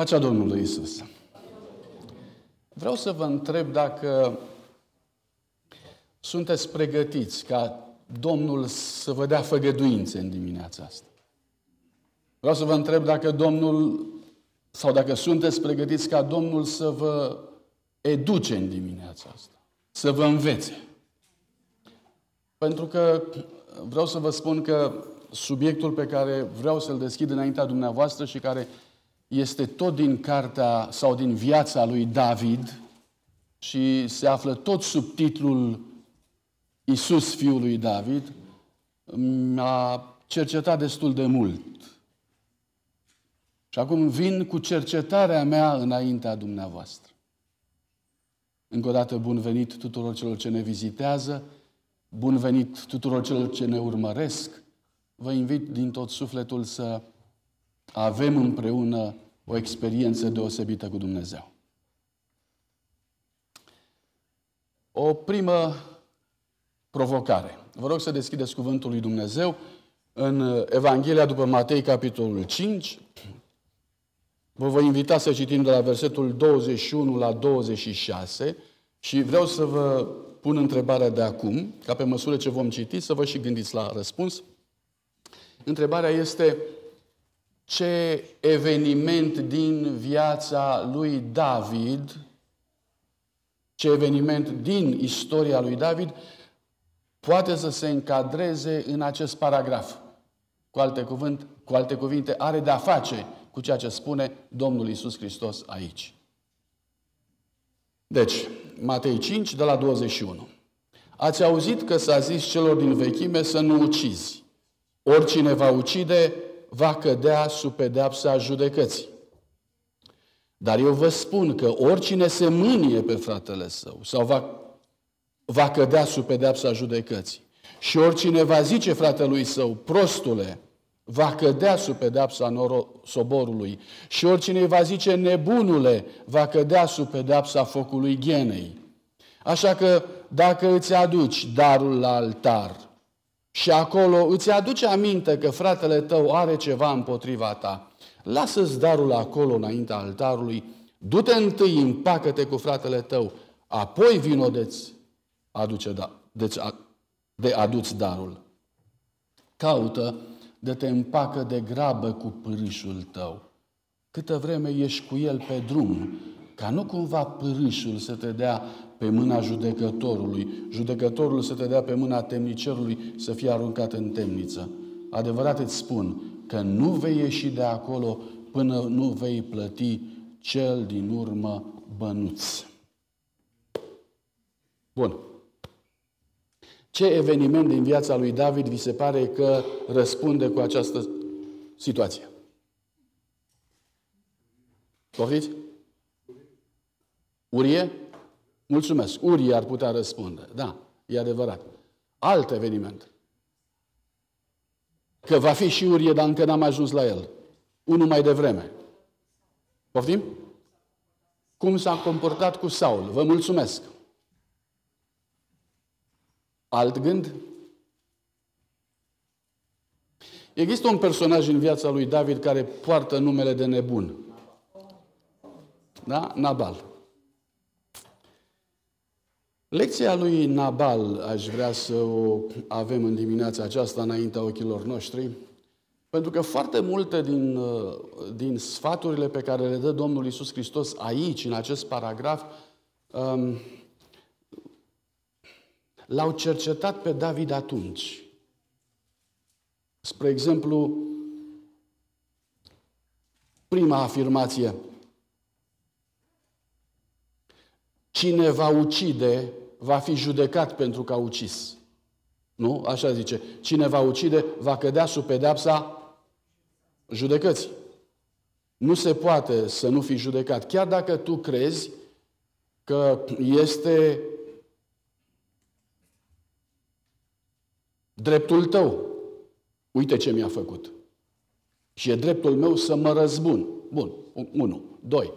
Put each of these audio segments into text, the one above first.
Pacea Domnului Isus. Vreau să vă întreb dacă sunteți pregătiți ca Domnul să vă dea făgăduințe în dimineața asta. Vreau să vă întreb dacă Domnul, sau dacă sunteți pregătiți ca Domnul să vă educe în dimineața asta, să vă învețe. Pentru că vreau să vă spun că subiectul pe care vreau să-l deschid înaintea dumneavoastră și care este tot din cartea sau din viața lui David și se află tot sub titlul Isus, fiul lui David, m-a cercetat destul de mult. Și acum vin cu cercetarea mea înaintea dumneavoastră. Încă o dată, bun venit tuturor celor ce ne vizitează, bun venit tuturor celor ce ne urmăresc. Vă invit din tot sufletul să avem împreună o experiență deosebită cu Dumnezeu. O primă provocare. Vă rog să deschideți cuvântul lui Dumnezeu în Evanghelia după Matei, capitolul 5. Vă voi invita să citim de la versetul 21 la 26 și vreau să vă pun întrebarea de acum, ca pe măsură ce vom citi, să vă și gândiți la răspuns. Întrebarea este, ce eveniment din viața lui David, ce eveniment din istoria lui David poate să se încadreze în acest paragraf. Cu alte, cuvânt, cu alte cuvinte, are de-a face cu ceea ce spune Domnul Isus Hristos aici. Deci, Matei 5, de la 21. Ați auzit că s-a zis celor din vechime să nu ucizi. Oricine va ucide, va cădea sub pedeapsa judecății. Dar eu vă spun că oricine se mânie pe fratele său sau va, va cădea sub pedeapsa judecății și oricine va zice fratelui său, prostule, va cădea sub pedeapsa noro- soborului și oricine va zice nebunule va cădea sub pedeapsa focului ghenei. Așa că dacă îți aduci darul la altar și acolo îți aduce aminte că fratele tău are ceva împotriva ta, lasă-ți darul acolo înaintea altarului, du-te întâi, împacă-te cu fratele tău, apoi vino de aduce da, de-ți, de aduți darul. Caută de te împacă de grabă cu pârâșul tău. Câtă vreme ești cu el pe drum, ca nu cumva pârâșul să te dea pe mâna judecătorului, judecătorul să te dea pe mâna temnicerului să fie aruncat în temniță. Adevărat îți spun că nu vei ieși de acolo până nu vei plăti cel din urmă bănuți. Bun. Ce eveniment din viața lui David vi se pare că răspunde cu această situație? Poftiți? Urie? Mulțumesc. Urie ar putea răspunde. Da, e adevărat. Alt eveniment. Că va fi și Urie, dar încă n-am ajuns la el. Unul mai devreme. Poftim? Cum s-a comportat cu Saul. Vă mulțumesc. Alt gând? Există un personaj în viața lui David care poartă numele de nebun. Da? Nabal. Lecția lui Nabal aș vrea să o avem în dimineața aceasta înaintea ochilor noștri, pentru că foarte multe din, uh, din sfaturile pe care le dă Domnul Isus Hristos aici, în acest paragraf, um, l-au cercetat pe David atunci. Spre exemplu, prima afirmație. Cine va ucide va fi judecat pentru că a ucis. Nu? Așa zice. Cine va ucide, va cădea sub pedapsa judecății. Nu se poate să nu fi judecat. Chiar dacă tu crezi că este dreptul tău. Uite ce mi-a făcut. Și e dreptul meu să mă răzbun. Bun, unu. Doi.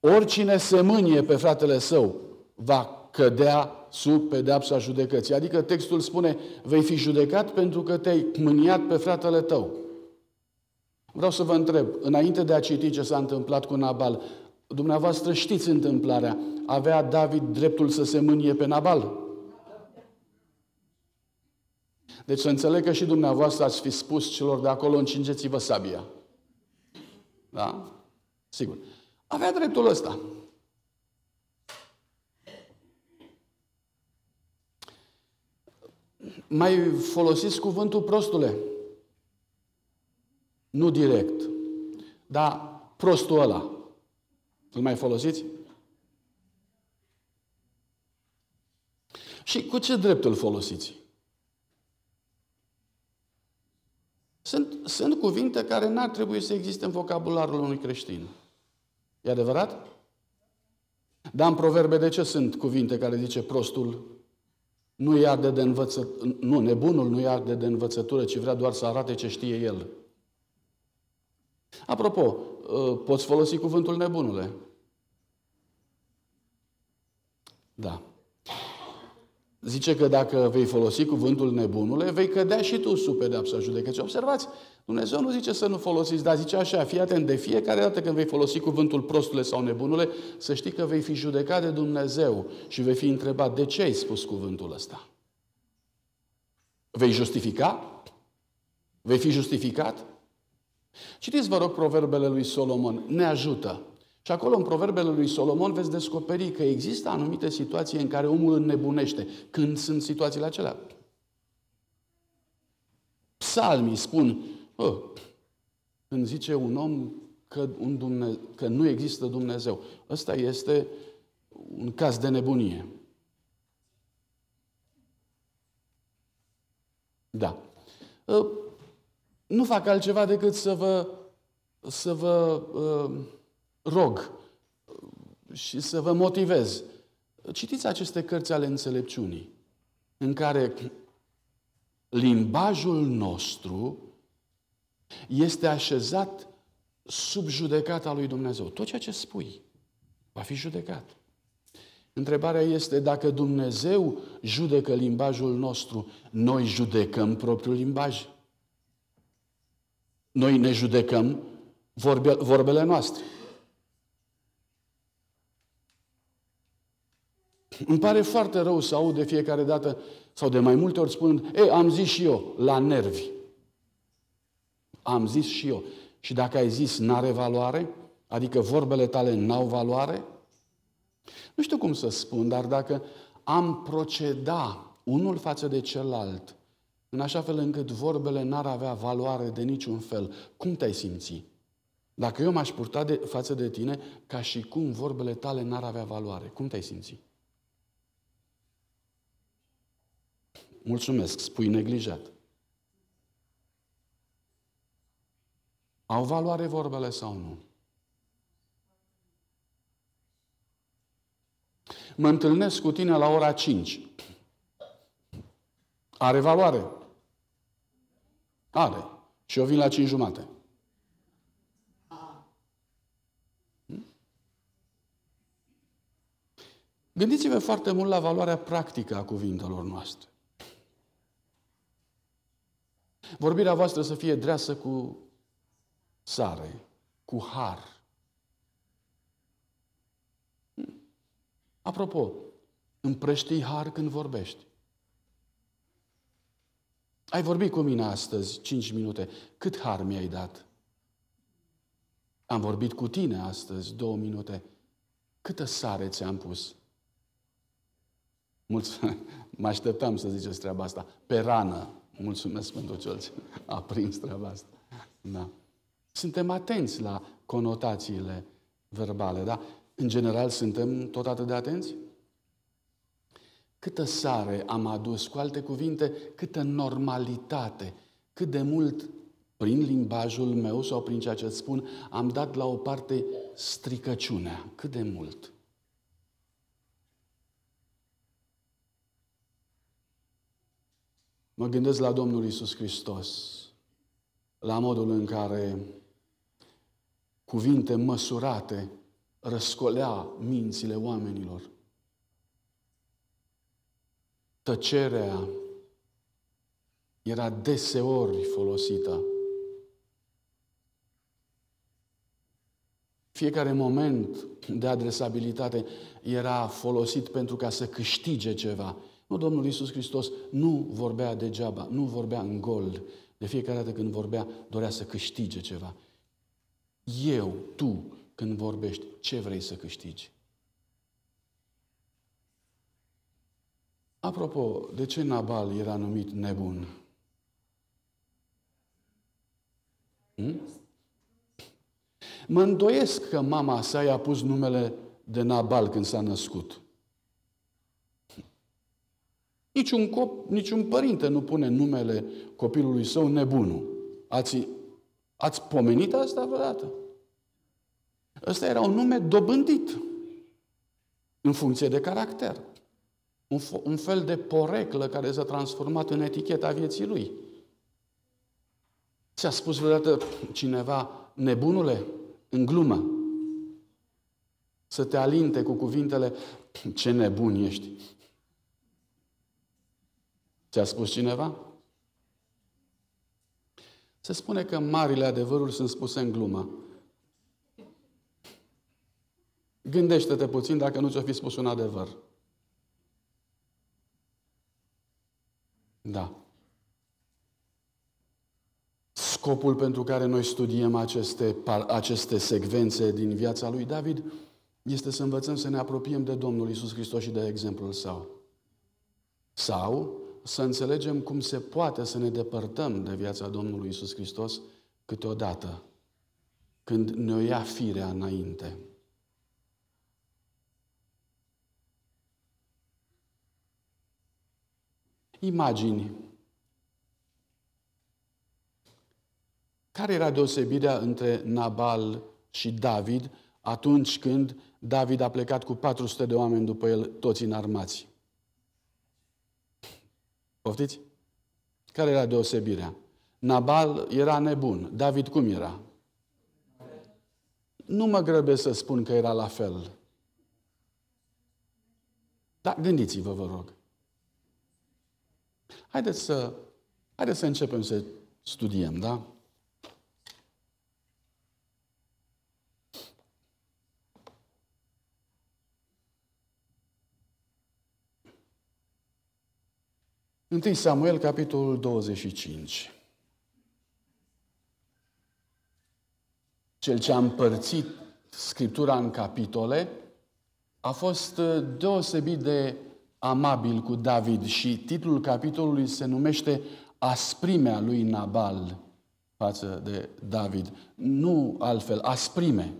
Oricine se mânie pe fratele său va cădea sub pedeapsa judecății. Adică textul spune, vei fi judecat pentru că te-ai mâniat pe fratele tău. Vreau să vă întreb, înainte de a citi ce s-a întâmplat cu Nabal, dumneavoastră știți întâmplarea. Avea David dreptul să se mânie pe Nabal? Deci să înțeleg că și dumneavoastră ați fi spus celor de acolo, încingeți-vă sabia. Da? Sigur. Avea dreptul ăsta. mai folosiți cuvântul prostule. Nu direct, dar prostul ăla. Îl mai folosiți? Și cu ce drept îl folosiți? Sunt, sunt cuvinte care n-ar trebui să existe în vocabularul unui creștin. E adevărat? Dar în proverbe de ce sunt cuvinte care zice prostul nu ia arde de învățătură, nu, nebunul nu ia arde de învățătură, ci vrea doar să arate ce știe el. Apropo, ă, poți folosi cuvântul nebunule? Da. Zice că dacă vei folosi cuvântul nebunule, vei cădea și tu sub pedepsa judecății. Observați, Dumnezeu nu zice să nu folosiți, dar zice așa, fii atent de fiecare dată când vei folosi cuvântul prostule sau nebunule, să știi că vei fi judecat de Dumnezeu și vei fi întrebat de ce ai spus cuvântul ăsta. Vei justifica? Vei fi justificat? Citiți, vă rog, proverbele lui Solomon. Ne ajută și acolo, în proverbele lui Solomon, veți descoperi că există anumite situații în care omul înnebunește. Când sunt situațiile acelea? Psalmii spun, oh, când zice un om că, un Dumne- că nu există Dumnezeu, ăsta este un caz de nebunie. Da. Ă, nu fac altceva decât să vă, să vă uh, rog uh, și să vă motivez. Citiți aceste cărți ale înțelepciunii, în care limbajul nostru este așezat sub judecata lui Dumnezeu. Tot ceea ce spui va fi judecat. Întrebarea este dacă Dumnezeu judecă limbajul nostru, noi judecăm propriul limbaj. Noi ne judecăm vorbe, vorbele noastre. Îmi pare foarte rău să aud de fiecare dată sau de mai multe ori spunând, ei, am zis și eu, la nervi. Am zis și eu. Și dacă ai zis, n-are valoare? Adică vorbele tale n-au valoare? Nu știu cum să spun, dar dacă am proceda unul față de celălalt, în așa fel încât vorbele n-ar avea valoare de niciun fel, cum te-ai simți? Dacă eu m-aș purta de, față de tine ca și cum vorbele tale n-ar avea valoare, cum te-ai simți? Mulțumesc, spui neglijat. Au valoare vorbele sau nu? Mă întâlnesc cu tine la ora 5. Are valoare? Are. Și eu vin la 5 jumate. Hm? Gândiți-vă foarte mult la valoarea practică a cuvintelor noastre. Vorbirea voastră să fie dreasă cu sare, cu har. Apropo, împrăștii har când vorbești. Ai vorbit cu mine astăzi 5 minute. Cât har mi-ai dat? Am vorbit cu tine astăzi două minute. Câtă sare ți-am pus? Mulți, mă așteptam să ziceți treaba asta. Pe rană. Mulțumesc pentru cel ce a prins treaba asta. Da. Suntem atenți la conotațiile verbale, da? În general suntem tot atât de atenți? Câtă sare am adus, cu alte cuvinte, câtă normalitate, cât de mult prin limbajul meu sau prin ceea ce spun, am dat la o parte stricăciunea. Cât de mult. Mă gândesc la Domnul Isus Hristos, la modul în care cuvinte măsurate răscolea mințile oamenilor. Tăcerea era deseori folosită. Fiecare moment de adresabilitate era folosit pentru ca să câștige ceva. Nu, Domnul Iisus Hristos nu vorbea degeaba, nu vorbea în gol. De fiecare dată când vorbea, dorea să câștige ceva. Eu, tu, când vorbești, ce vrei să câștigi? Apropo, de ce Nabal era numit nebun? Hmm? Mă îndoiesc că mama sa i-a pus numele de Nabal când s-a născut. Niciun, cop, niciun părinte nu pune numele copilului său nebunul. Ați, ați pomenit asta vreodată? Ăsta era un nume dobândit în funcție de caracter. Un, un fel de poreclă care s-a transformat în eticheta vieții lui. Ți-a spus vreodată cineva, nebunule, în glumă, să te alinte cu cuvintele, ce nebun ești, Ți-a spus cineva? Se spune că marile adevăruri sunt spuse în glumă. Gândește-te puțin dacă nu ți-o fi spus un adevăr. Da. Scopul pentru care noi studiem aceste, aceste secvențe din viața lui David este să învățăm să ne apropiem de Domnul Isus Hristos și de exemplul său. Sau să înțelegem cum se poate să ne depărtăm de viața Domnului Isus Hristos câteodată, când ne-o ia firea înainte. Imagini. Care era deosebirea între Nabal și David atunci când David a plecat cu 400 de oameni după el, toți înarmați? Poftiți? Care era deosebirea? Nabal era nebun. David cum era? Nu mă grăbesc să spun că era la fel. Dar gândiți-vă, vă rog. Haideți să, haideți să începem să studiem, da? 1 Samuel, capitolul 25. Cel ce a împărțit Scriptura în capitole a fost uh, deosebit de amabil cu David și titlul capitolului se numește Asprimea lui Nabal față de David. Nu altfel, asprime.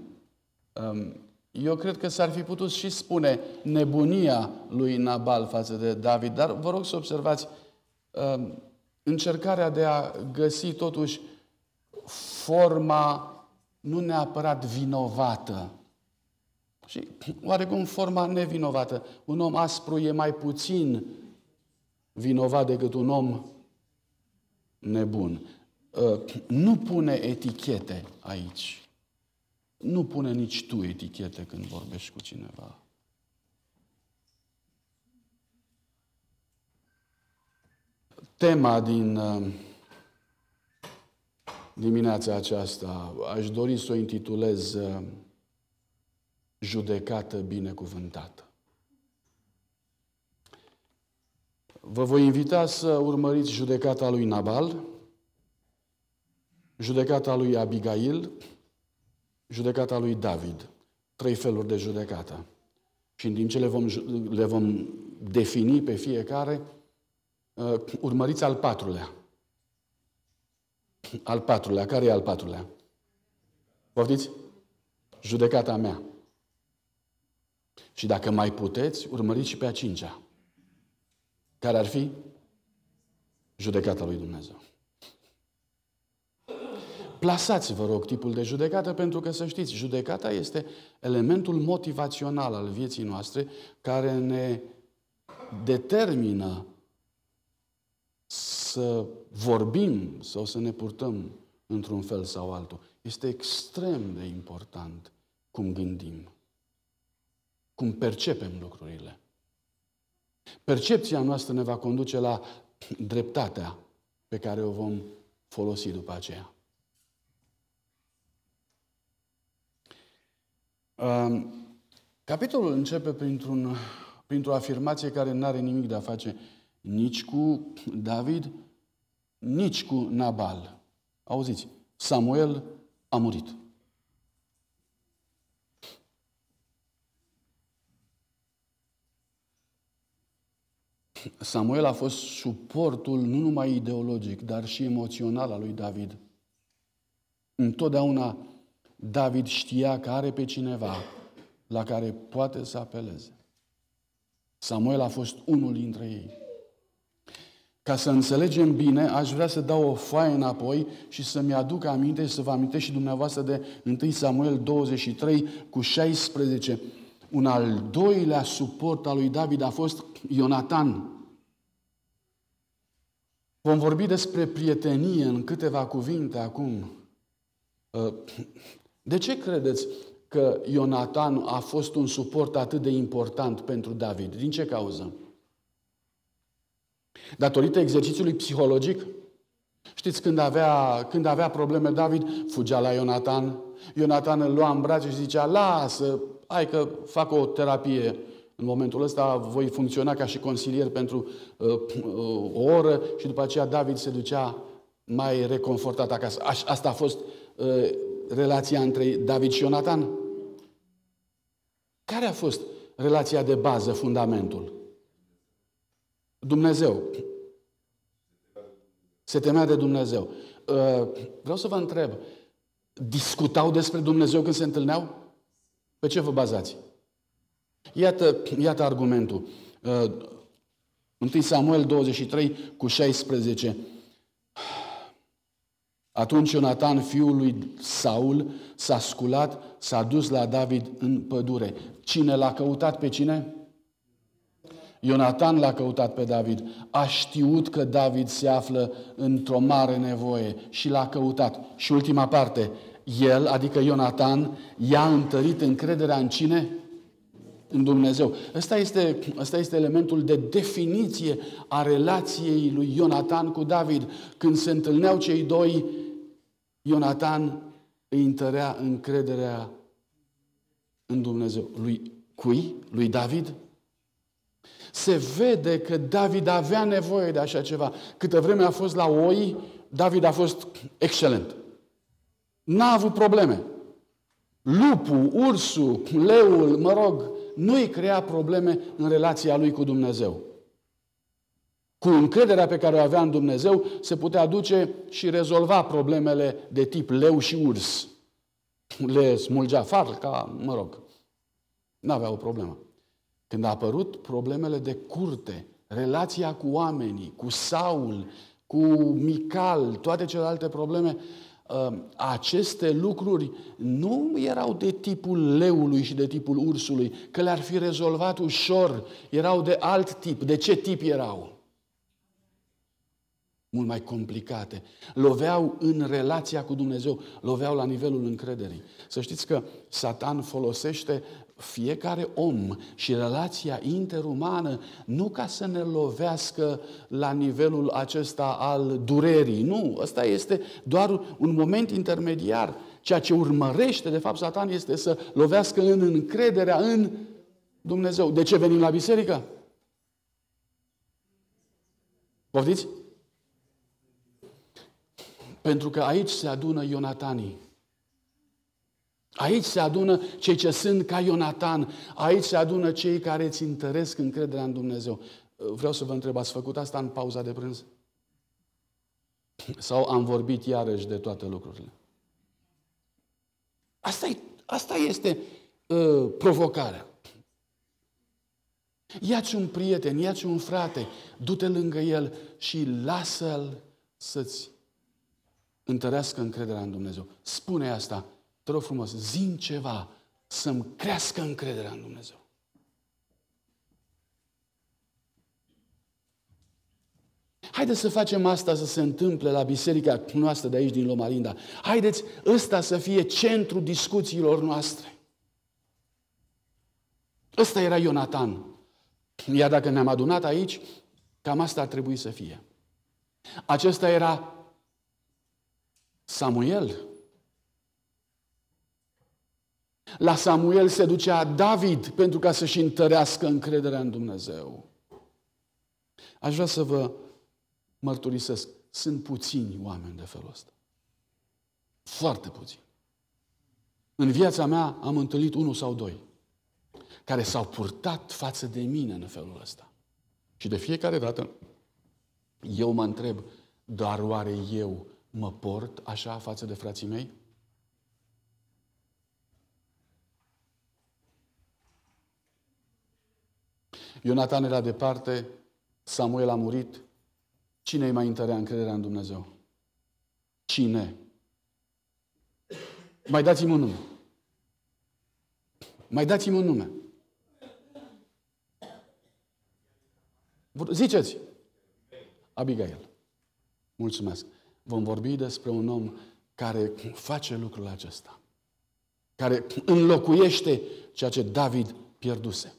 Um, eu cred că s-ar fi putut și spune nebunia lui Nabal față de David, dar vă rog să observați Ehm, încercarea de a găsi totuși forma nu neapărat vinovată. Și oarecum forma nevinovată. Un om aspru e mai puțin vinovat decât un om nebun. Ehm, nu pune etichete aici. Nu pune nici tu etichete când vorbești cu cineva. tema din uh, dimineața aceasta aș dori să o intitulez uh, Judecată binecuvântată. Vă voi invita să urmăriți judecata lui Nabal, judecata lui Abigail, judecata lui David. Trei feluri de judecată. Și în timp ce le vom, le vom defini pe fiecare, Uh, urmăriți al patrulea. Al patrulea. Care e al patrulea? Poftiți? Judecata mea. Și dacă mai puteți, urmăriți și pe a cincea. Care ar fi? Judecata lui Dumnezeu. Plasați, vă rog, tipul de judecată, pentru că să știți, judecata este elementul motivațional al vieții noastre care ne determină să vorbim sau să ne purtăm într-un fel sau altul. Este extrem de important cum gândim, cum percepem lucrurile. Percepția noastră ne va conduce la dreptatea pe care o vom folosi după aceea. Um, capitolul începe printr-un, printr-o afirmație care nu are nimic de a face nici cu David, nici cu Nabal. Auziți, Samuel a murit. Samuel a fost suportul nu numai ideologic, dar și emoțional al lui David. Întotdeauna David știa că are pe cineva la care poate să apeleze. Samuel a fost unul dintre ei. Ca să înțelegem bine, aș vrea să dau o foaie înapoi și să-mi aduc aminte, să vă amintești și dumneavoastră de 1 Samuel 23 cu 16. Un al doilea suport al lui David a fost Ionatan. Vom vorbi despre prietenie în câteva cuvinte acum. Ă, de ce credeți că Ionatan a fost un suport atât de important pentru David? Din ce cauză? Datorită exercițiului psihologic, știți, când avea, când avea probleme David, fugea la Ionatan. Ionatan îl lua în brațe și zicea, lasă, hai că fac o terapie. În momentul ăsta voi funcționa ca și consilier pentru uh, uh, o oră și după aceea David se ducea mai reconfortat acasă. A, asta a fost uh, relația între David și Ionatan. Care a fost relația de bază, fundamentul? Dumnezeu. Se temea de Dumnezeu. Uh, vreau să vă întreb, discutau despre Dumnezeu când se întâlneau? Pe ce vă bazați? Iată, iată argumentul. 1 uh, Samuel 23 cu 16. Atunci Ionatan, fiul lui Saul, s-a sculat, s-a dus la David în pădure. Cine l-a căutat pe cine? Ionatan l-a căutat pe David, a știut că David se află într-o mare nevoie și l-a căutat. Și ultima parte, el, adică Ionatan, i-a întărit încrederea în cine? În Dumnezeu. Ăsta este, ăsta este elementul de definiție a relației lui Ionatan cu David. Când se întâlneau cei doi, Ionatan îi întărea încrederea în Dumnezeu. Lui cui? Lui David? Se vede că David avea nevoie de așa ceva. Câte vreme a fost la oi, David a fost excelent. N-a avut probleme. Lupul, ursul, leul, mă rog, nu îi crea probleme în relația lui cu Dumnezeu. Cu încrederea pe care o avea în Dumnezeu, se putea duce și rezolva problemele de tip leu și urs. Le smulgea farca, mă rog. N-avea o problemă. Când a apărut problemele de curte, relația cu oamenii, cu Saul, cu Mical, toate celelalte probleme, ă, aceste lucruri nu erau de tipul leului și de tipul ursului, că le-ar fi rezolvat ușor, erau de alt tip. De ce tip erau? Mult mai complicate. Loveau în relația cu Dumnezeu, loveau la nivelul încrederii. Să știți că Satan folosește fiecare om și relația interumană, nu ca să ne lovească la nivelul acesta al durerii, nu, ăsta este doar un moment intermediar. Ceea ce urmărește, de fapt, Satan este să lovească în încrederea în Dumnezeu. De ce venim la biserică? Poftiți? Pentru că aici se adună Ionatanii. Aici se adună cei ce sunt ca Ionatan, aici se adună cei care îți întăresc încrederea în Dumnezeu. Vreau să vă întreb, ați făcut asta în pauza de prânz? Sau am vorbit iarăși de toate lucrurile? Asta, e, asta este uh, provocarea. Iați un prieten, iați un frate, du-te lângă el și lasă-l să-ți întărească încrederea în Dumnezeu. Spune asta te rog frumos, zim ceva să-mi crească încrederea în Dumnezeu. Haideți să facem asta să se întâmple la biserica noastră de aici din Lomalinda. Haideți ăsta să fie centru discuțiilor noastre. Ăsta era Ionatan. Iar dacă ne-am adunat aici, cam asta ar trebui să fie. Acesta era Samuel, la Samuel se ducea David pentru ca să-și întărească încrederea în Dumnezeu. Aș vrea să vă mărturisesc, sunt puțini oameni de felul ăsta. Foarte puțini. În viața mea am întâlnit unul sau doi care s-au purtat față de mine în felul ăsta. Și de fiecare dată eu mă întreb, dar oare eu mă port așa față de frații mei? Ionatan era departe, Samuel a murit. Cine îi mai întărea încrederea în Dumnezeu? Cine? Mai dați-mi un nume. Mai dați-mi un nume. Ziceți! Abigail. Mulțumesc. Vom vorbi despre un om care face lucrul acesta. Care înlocuiește ceea ce David pierduse.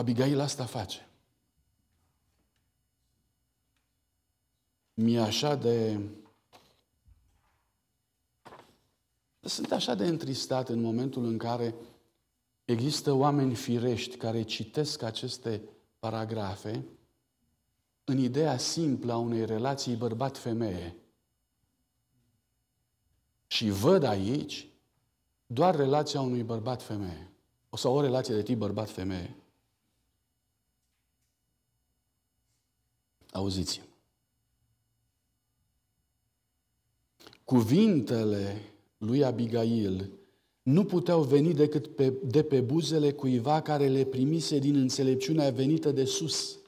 Abigail asta face. Mi-e așa de... Sunt așa de întristat în momentul în care există oameni firești care citesc aceste paragrafe în ideea simplă a unei relații bărbat-femeie. Și văd aici doar relația unui bărbat-femeie. O sau o relație de tip bărbat-femeie. Auziți, cuvintele lui Abigail nu puteau veni decât pe, de pe buzele cuiva care le primise din înțelepciunea venită de sus.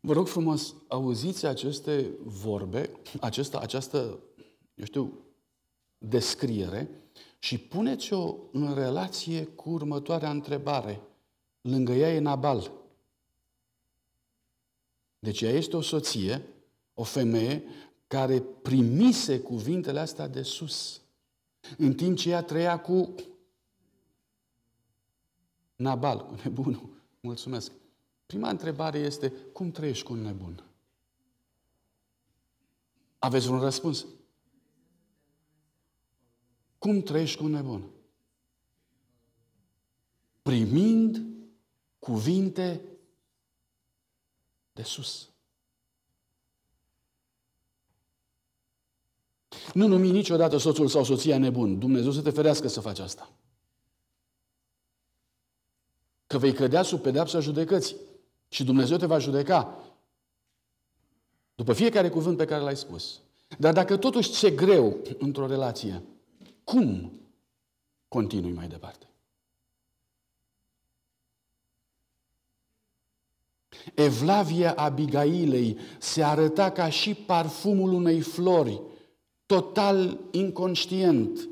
Vă rog frumos, auziți aceste vorbe, această, această eu știu, descriere și puneți-o în relație cu următoarea întrebare lângă ea e Nabal. Deci ea este o soție, o femeie care primise cuvintele astea de sus. În timp ce ea trăia cu Nabal, cu nebunul. Mulțumesc. Prima întrebare este, cum trăiești cu un nebun? Aveți un răspuns? Cum trăiești cu un nebun? Primind cuvinte de sus. Nu numi niciodată soțul sau soția nebun. Dumnezeu să te ferească să faci asta. Că vei cădea sub pedeapsa judecății. Și Dumnezeu te va judeca. După fiecare cuvânt pe care l-ai spus. Dar dacă totuși ți-e greu într-o relație, cum continui mai departe? Evlavia Abigailei se arăta ca și parfumul unei flori, total inconștient,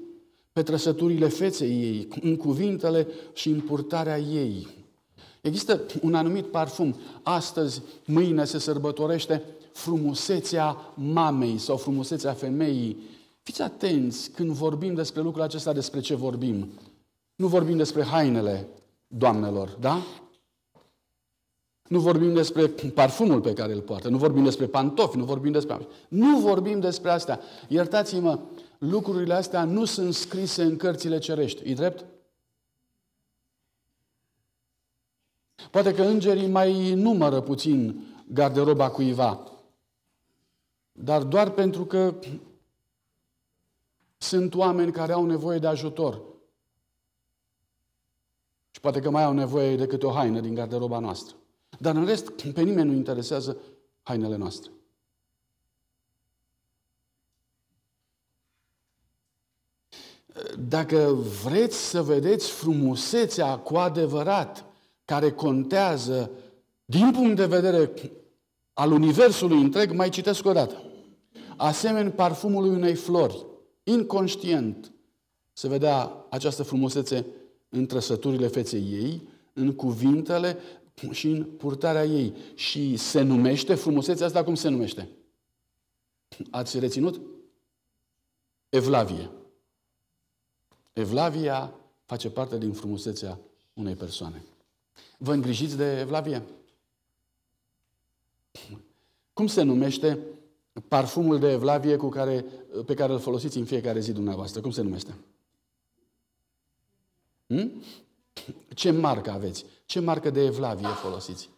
pe trăsăturile feței ei, în cuvintele și în purtarea ei. Există un anumit parfum. Astăzi, mâine se sărbătorește frumusețea mamei sau frumusețea femeii. Fiți atenți când vorbim despre lucrul acesta, despre ce vorbim. Nu vorbim despre hainele doamnelor, da? Nu vorbim despre parfumul pe care îl poartă, nu vorbim despre pantofi, nu vorbim despre... Nu vorbim despre astea. Iertați-mă, lucrurile astea nu sunt scrise în cărțile cerești. E drept? Poate că îngerii mai numără puțin garderoba cuiva, dar doar pentru că sunt oameni care au nevoie de ajutor. Și poate că mai au nevoie de câte o haină din garderoba noastră. Dar în rest, pe nimeni nu interesează hainele noastre. Dacă vreți să vedeți frumusețea cu adevărat care contează din punct de vedere al universului întreg, mai citesc o dată. Asemeni parfumului unei flori, inconștient, se vedea această frumusețe în trăsăturile feței ei, în cuvintele, și în purtarea ei. Și se numește, frumusețea asta cum se numește? Ați reținut? Evlavie. Evlavia face parte din frumusețea unei persoane. Vă îngrijiți de Evlavie? Cum se numește parfumul de Evlavie cu care, pe care îl folosiți în fiecare zi dumneavoastră? Cum se numește? Hmm? Ce marcă aveți? Ce marcă de evlavie folosiți?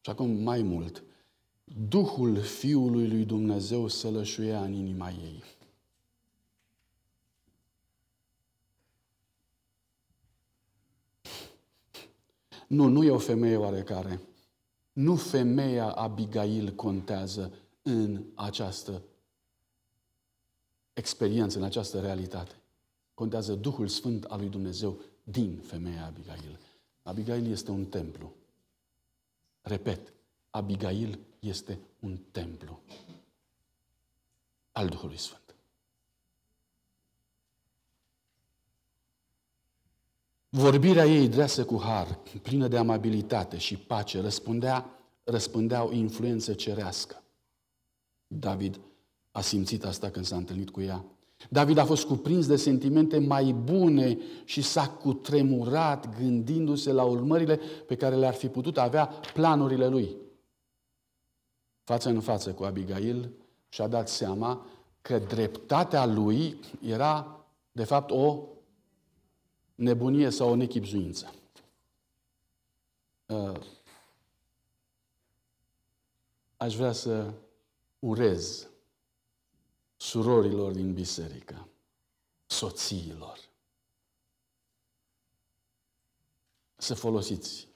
Și acum mai mult, Duhul Fiului lui Dumnezeu lășuia în inima ei. Nu, nu e o femeie oarecare. Nu femeia Abigail contează în această experiență, în această realitate. Contează Duhul Sfânt al lui Dumnezeu din femeia Abigail. Abigail este un templu. Repet, Abigail este un templu al Duhului Sfânt. Vorbirea ei dreasă cu har, plină de amabilitate și pace, răspundea, răspândea o influență cerească. David a simțit asta când s-a întâlnit cu ea. David a fost cuprins de sentimente mai bune și s-a cutremurat gândindu-se la urmările pe care le-ar fi putut avea planurile lui. Față în față cu Abigail și-a dat seama că dreptatea lui era, de fapt, o nebunie sau o nechipzuință. Uh, aș vrea să urez surorilor din biserică, soțiilor. Să folosiți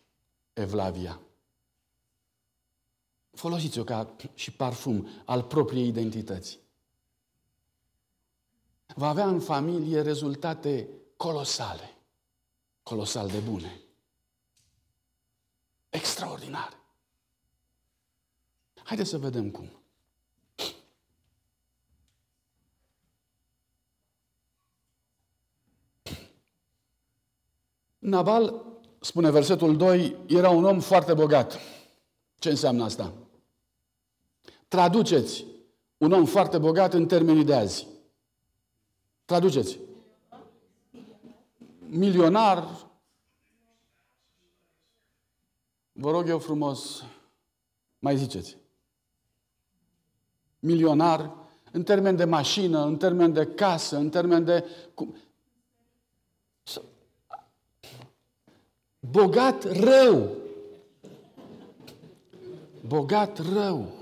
evlavia. Folosiți-o ca și parfum al propriei identități. Va avea în familie rezultate colosale, colosal de bune, extraordinare. Haideți să vedem cum. Nabal, spune versetul 2, era un om foarte bogat. Ce înseamnă asta? Traduceți un om foarte bogat în termenii de azi. Traduceți. Milionar. Vă rog eu frumos, mai ziceți. Milionar, în termen de mașină, în termen de casă, în termen de... Bogat rău. Bogat rău.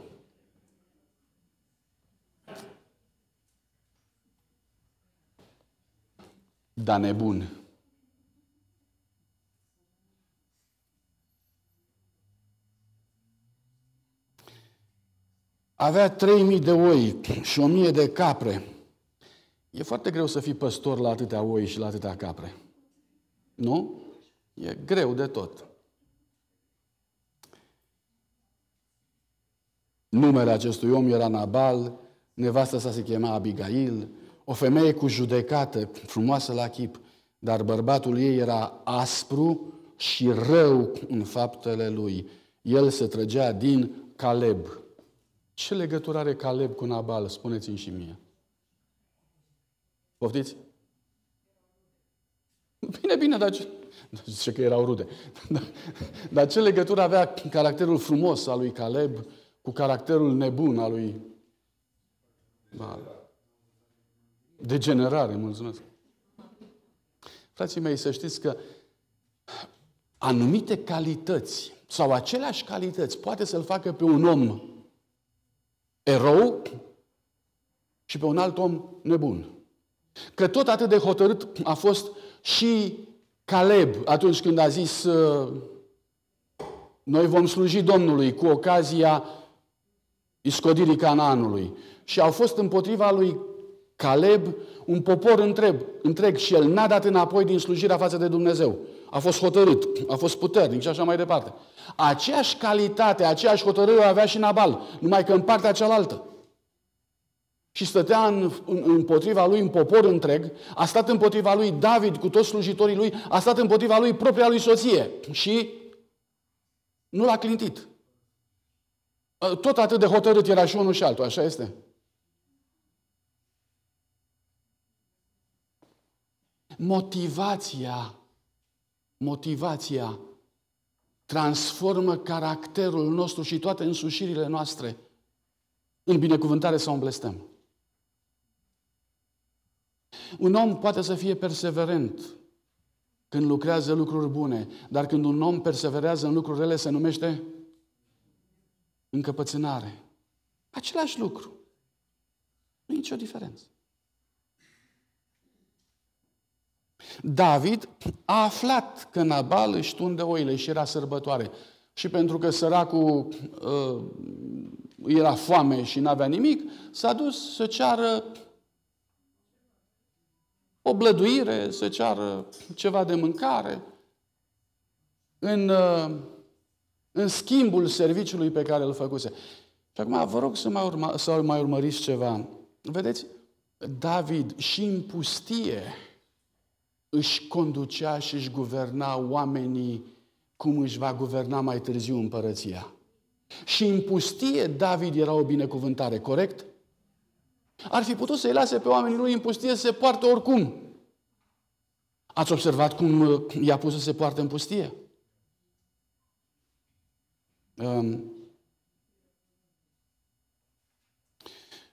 Da nebun. Avea 3000 de oi și 1000 de capre. E foarte greu să fii păstor la atâtea oi și la atâtea capre. Nu? E greu de tot. Numele acestui om era Nabal, nevastă sa se chema Abigail, o femeie cu judecată, frumoasă la chip, dar bărbatul ei era aspru și rău în faptele lui. El se trăgea din Caleb. Ce legătură are Caleb cu Nabal? Spuneți-mi și mie. Poftiți? Bine, bine, dar Zice că erau rude. Dar ce legătură avea caracterul frumos al lui Caleb cu caracterul nebun al lui Degenerare, mulțumesc. Frații mei, să știți că anumite calități sau aceleași calități poate să-l facă pe un om erou și pe un alt om nebun. Că tot atât de hotărât a fost și Caleb, atunci când a zis, ă, noi vom sluji Domnului cu ocazia iscodirii Canaanului. Și au fost împotriva lui Caleb un popor întreg, întreg și el n-a dat înapoi din slujirea față de Dumnezeu. A fost hotărât, a fost puternic și așa mai departe. Aceeași calitate, aceeași hotărâre o avea și Nabal, numai că în partea cealaltă și stătea în, în, împotriva lui în popor întreg, a stat împotriva lui David cu toți slujitorii lui, a stat împotriva lui propria lui soție și nu l-a clintit. Ă, tot atât de hotărât era și unul și altul, așa este? Motivația, motivația transformă caracterul nostru și toate însușirile noastre în binecuvântare sau în blestem. Un om poate să fie perseverent când lucrează lucruri bune, dar când un om perseverează în lucruri rele, se numește încăpățânare. Același lucru. Nu e nicio diferență. David a aflat că Nabal își tunde oile și era sărbătoare. Și pentru că săracul uh, era foame și n-avea nimic, s-a dus să ceară o blăduire, se ceară ceva de mâncare. În, uh, în schimbul serviciului pe care îl făcuse. Și acum vă rog să mai, urma, să mai urmăriți ceva. Vedeți, David și în pustie își conducea și își guverna oamenii cum își va guverna mai târziu împărăția. Și în pustie David era o binecuvântare, corect? Ar fi putut să-i lase pe oamenii lui în pustie să se poarte oricum. Ați observat uh, cum i-a pus să se poarte în pustie? Um,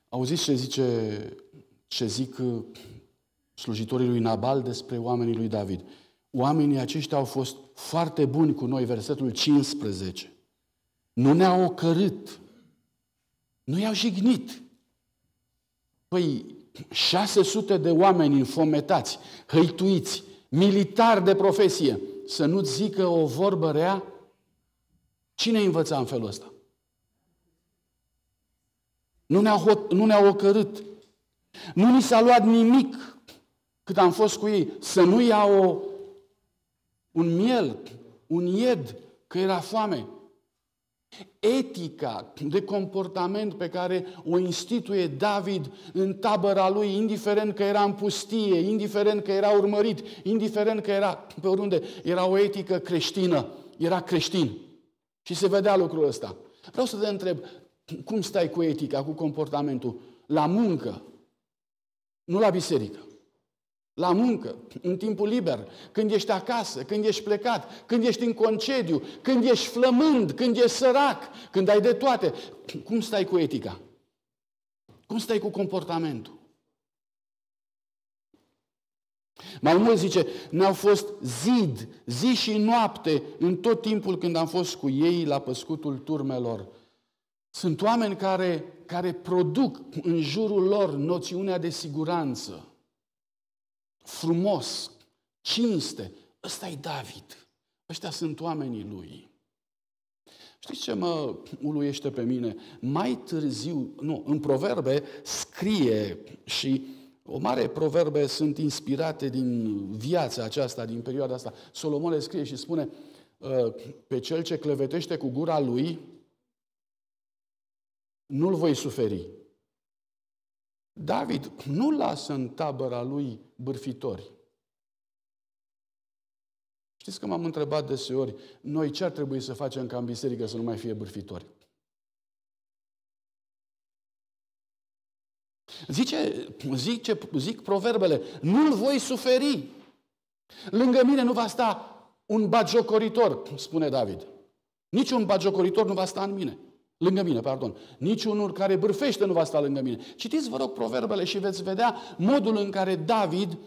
auziți ce zice ce zic uh, slujitorii lui Nabal despre oamenii lui David. Oamenii aceștia au fost foarte buni cu noi, versetul 15. Nu ne-au ocărât, nu i-au jignit, Păi 600 de oameni înfometați, hăituiți, militari de profesie, să nu zică o vorbă rea, cine învăța în felul ăsta? Nu ne-au, hot, nu ne ocărât. Nu ni s-a luat nimic cât am fost cu ei. Să nu iau o, un miel, un ied, că era foame. Etica de comportament pe care o instituie David în tabăra lui, indiferent că era în pustie, indiferent că era urmărit, indiferent că era pe oriunde, era o etică creștină, era creștin. Și se vedea lucrul ăsta. Vreau să te întreb, cum stai cu etica, cu comportamentul? La muncă, nu la biserică. La muncă, în timpul liber, când ești acasă, când ești plecat, când ești în concediu, când ești flămând, când ești sărac, când ai de toate. Cum stai cu etica? Cum stai cu comportamentul? Mai mult zice, ne-au fost zid, zi și noapte, în tot timpul când am fost cu ei la păscutul turmelor. Sunt oameni care, care produc în jurul lor noțiunea de siguranță frumos, cinste. Ăsta e David. Ăștia sunt oamenii lui. Știți ce mă uluiește pe mine? Mai târziu, nu, în proverbe scrie și o mare proverbe sunt inspirate din viața aceasta, din perioada asta. Solomon le scrie și spune, ă, pe cel ce clevetește cu gura lui, nu-l voi suferi. David nu lasă în tabăra lui bârfitori. Știți că m-am întrebat deseori, noi ce ar trebui să facem ca în biserică să nu mai fie bârfitori? Zice, zice, zic proverbele, nu-l voi suferi. Lângă mine nu va sta un bagiocoritor, spune David. Niciun bagiocoritor nu va sta în mine. Lângă mine, pardon. Niciunul care bârfește nu va sta lângă mine. Citiți, vă rog, proverbele și veți vedea modul în care David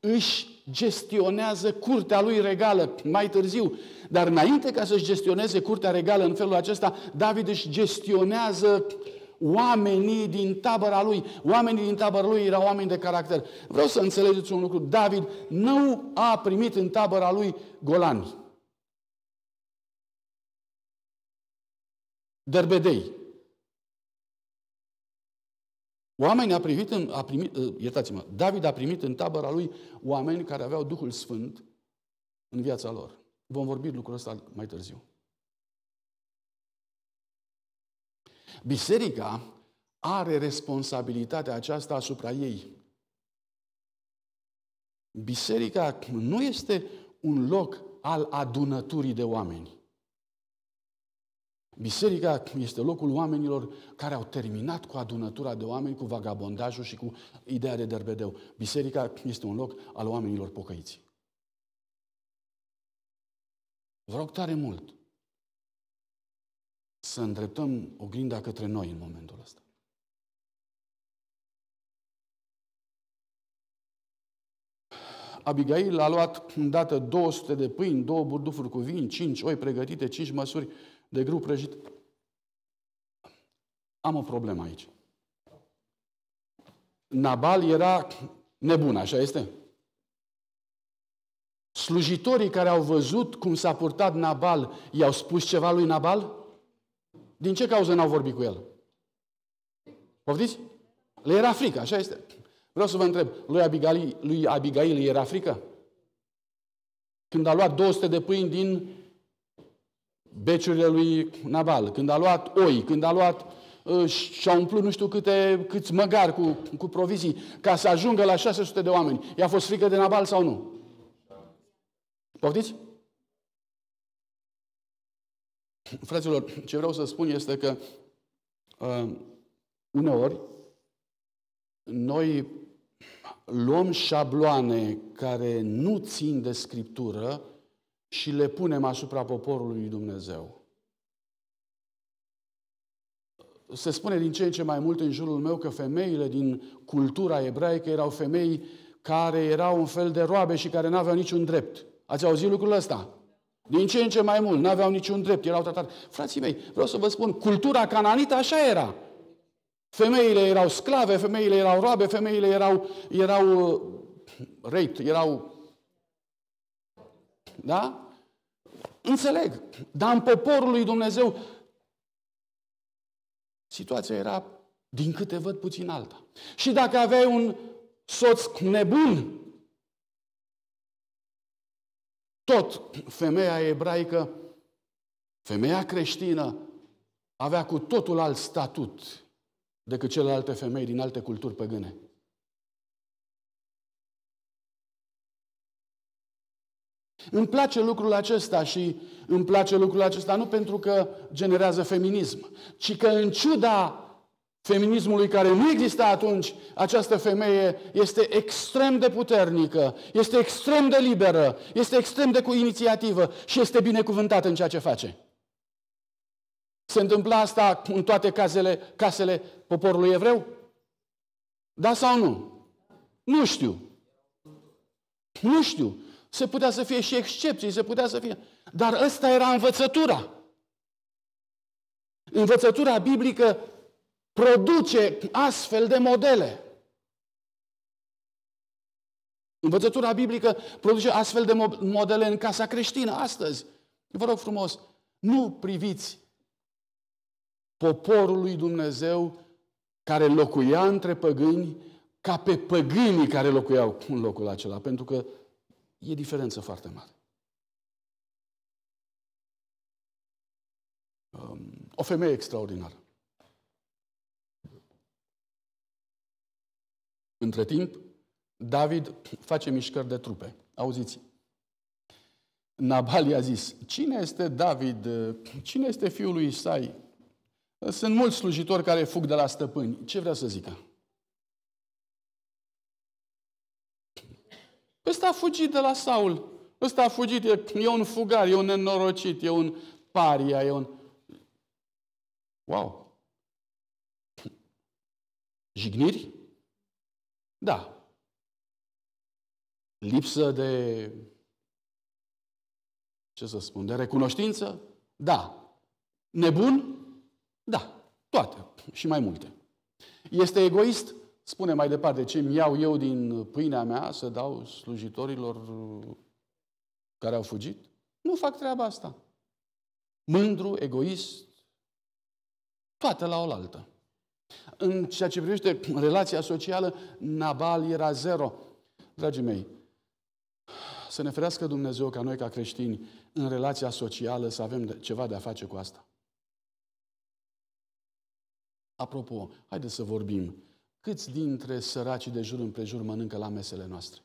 își gestionează curtea lui regală mai târziu. Dar înainte ca să-și gestioneze curtea regală în felul acesta, David își gestionează oamenii din tabăra lui. Oamenii din tabăra lui erau oameni de caracter. Vreau să înțelegeți un lucru. David nu a primit în tabăra lui golani. derbedei. Oamenii a primit, în, a primit ă, iertați-mă, David a primit în tabăra lui oameni care aveau Duhul Sfânt în viața lor. Vom vorbi lucrul ăsta mai târziu. Biserica are responsabilitatea aceasta asupra ei. Biserica nu este un loc al adunăturii de oameni. Biserica este locul oamenilor care au terminat cu adunătura de oameni, cu vagabondajul și cu ideea de derbedeu. Biserica este un loc al oamenilor pocăiți. Vă rog tare mult să îndreptăm oglinda către noi în momentul ăsta. Abigail a luat îndată 200 de pâini, două burdufuri cu vin, 5 oi pregătite, 5 măsuri de grup prăjit. Am o problemă aici. Nabal era nebun, așa este? Slujitorii care au văzut cum s-a purtat Nabal, i-au spus ceva lui Nabal? Din ce cauză n-au vorbit cu el? Poftiți? Le era frică, așa este. Vreau să vă întreb, lui Abigail, lui Abigail era frică? Când a luat 200 de pâini din beciurile lui Nabal, când a luat oi, când a luat ă, și a umplut nu știu câte, câți măgari cu, cu provizii, ca să ajungă la 600 de oameni. I-a fost frică de Nabal sau nu? Poftiți? Fraților, ce vreau să spun este că uh, uneori noi luăm șabloane care nu țin de Scriptură și le punem asupra poporului lui Dumnezeu. Se spune din ce în ce mai mult în jurul meu că femeile din cultura ebraică erau femei care erau un fel de roabe și care n-aveau niciun drept. Ați auzit lucrul ăsta? Din ce în ce mai mult, n-aveau niciun drept, erau tratate. Frații mei, vreau să vă spun, cultura cananită așa era. Femeile erau sclave, femeile erau roabe, femeile erau, erau uh, reit, erau da? Înțeleg. Dar în poporul lui Dumnezeu situația era, din câte văd, puțin alta. Și dacă aveai un soț nebun, tot femeia ebraică, femeia creștină, avea cu totul alt statut decât celelalte femei din alte culturi păgâne. Îmi place lucrul acesta și îmi place lucrul acesta nu pentru că generează feminism, ci că în ciuda feminismului care nu exista atunci, această femeie este extrem de puternică, este extrem de liberă, este extrem de cu inițiativă și este binecuvântată în ceea ce face. Se întâmpla asta în toate casele, casele poporului evreu? Da sau nu? Nu știu. Nu știu. Se putea să fie și excepții, se putea să fie. Dar ăsta era învățătura. Învățătura biblică produce astfel de modele. Învățătura biblică produce astfel de modele în casa creștină astăzi. Vă rog frumos, nu priviți poporul lui Dumnezeu care locuia între păgâni ca pe păgânii care locuiau în locul acela, pentru că E diferență foarte mare. Um, o femeie extraordinară. Între timp, David face mișcări de trupe. Auziți, Nabal i-a zis, cine este David, cine este fiul lui Isai? Sunt mulți slujitori care fug de la stăpâni. Ce vrea să zică? Ăsta a fugit de la Saul. Ăsta a fugit, e, e un fugar, e un nenorocit, e un paria, e un... Wow! Jigniri? Da. Lipsă de... Ce să spun? De recunoștință? Da. Nebun? Da. Toate. Și mai multe. Este egoist? Spune mai departe, ce mi iau eu din pâinea mea să dau slujitorilor uh, care au fugit? Nu fac treaba asta. Mândru, egoist, toate la oaltă. În ceea ce privește relația socială, Nabal era zero. Dragii mei, să ne ferească Dumnezeu ca noi, ca creștini, în relația socială să avem ceva de a face cu asta. Apropo, haideți să vorbim Câți dintre săracii de jur împrejur mănâncă la mesele noastre?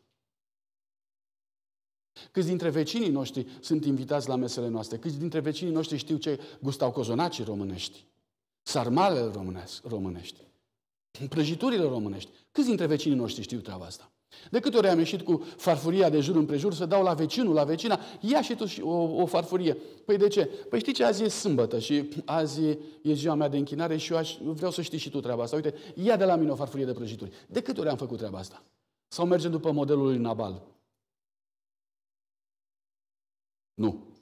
Câți dintre vecinii noștri sunt invitați la mesele noastre? Câți dintre vecinii noștri știu ce gustau cozonacii românești? Sarmalele românești? Prăjiturile românești? Câți dintre vecinii noștri știu treaba asta? De câte ori am ieșit cu farfuria de jur împrejur să dau la vecinul, la vecina, ia și tu o, o farfurie. Păi de ce? Păi știi ce? Azi e sâmbătă și azi e ziua mea de închinare și eu aș, vreau să știi și tu treaba asta. Uite, ia de la mine o farfurie de prăjituri. De câte ori am făcut treaba asta? Sau mergem după modelul lui Nabal? Nu.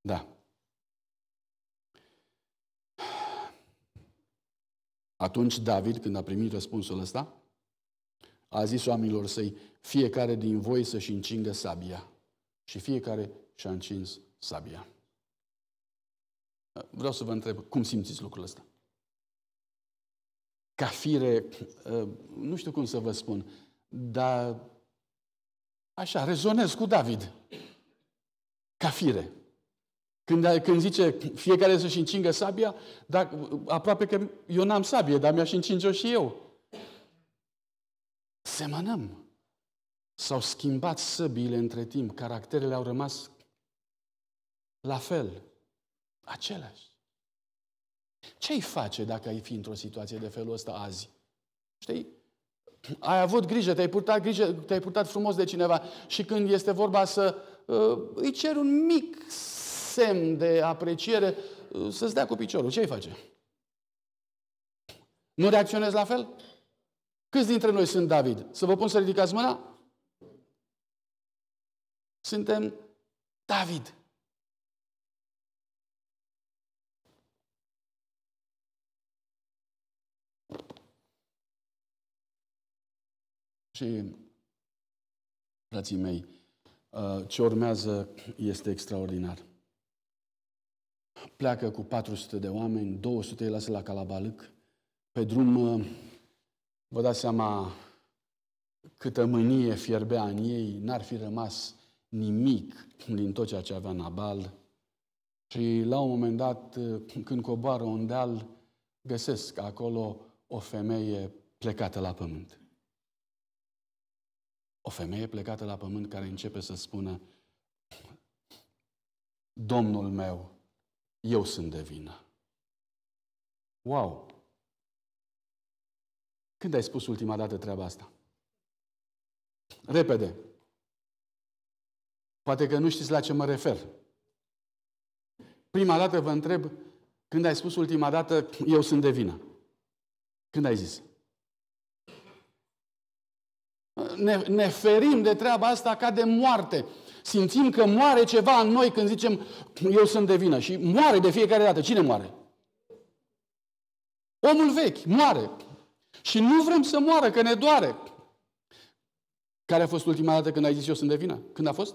Da. Atunci David, când a primit răspunsul ăsta, a zis oamenilor săi, fiecare din voi să-și încingă sabia. Și fiecare și-a încins sabia. Vreau să vă întreb, cum simțiți lucrul ăsta? Ca fire, uh, nu știu cum să vă spun, dar așa, rezonez cu David. Ca fire. Când, când zice fiecare să-și încingă sabia, dar aproape că eu n-am sabie, dar mi-aș încinge-o și eu. Semănăm. S-au schimbat săbiile între timp, caracterele au rămas la fel, aceleași. Ce-i face dacă ai fi într-o situație de felul ăsta azi? Știi? Ai avut grijă, te-ai purtat, grijă, te-ai purtat frumos de cineva și când este vorba să uh, îi ceri un mic semn de apreciere, uh, să-ți dea cu piciorul. Ce ai face? Nu reacționezi la fel? Câți dintre noi sunt David? Să vă pun să ridicați mâna? Suntem David. Și, frații mei, uh, ce urmează este extraordinar pleacă cu 400 de oameni, 200 îi lasă la Calabalâc. Pe drum, vă dați seama câtă mânie fierbea în ei, n-ar fi rămas nimic din tot ceea ce avea Nabal. Și la un moment dat, când coboară un deal, găsesc acolo o femeie plecată la pământ. O femeie plecată la pământ care începe să spună Domnul meu eu sunt de vină. Wow! Când ai spus ultima dată treaba asta? Repede. Poate că nu știți la ce mă refer. Prima dată vă întreb, când ai spus ultima dată, eu sunt de vină? Când ai zis? Ne, ne ferim de treaba asta ca de moarte simțim că moare ceva în noi când zicem eu sunt de vină și moare de fiecare dată. Cine moare? Omul vechi moare. Și nu vrem să moară, că ne doare. Care a fost ultima dată când ai zis eu sunt de vină? Când a fost?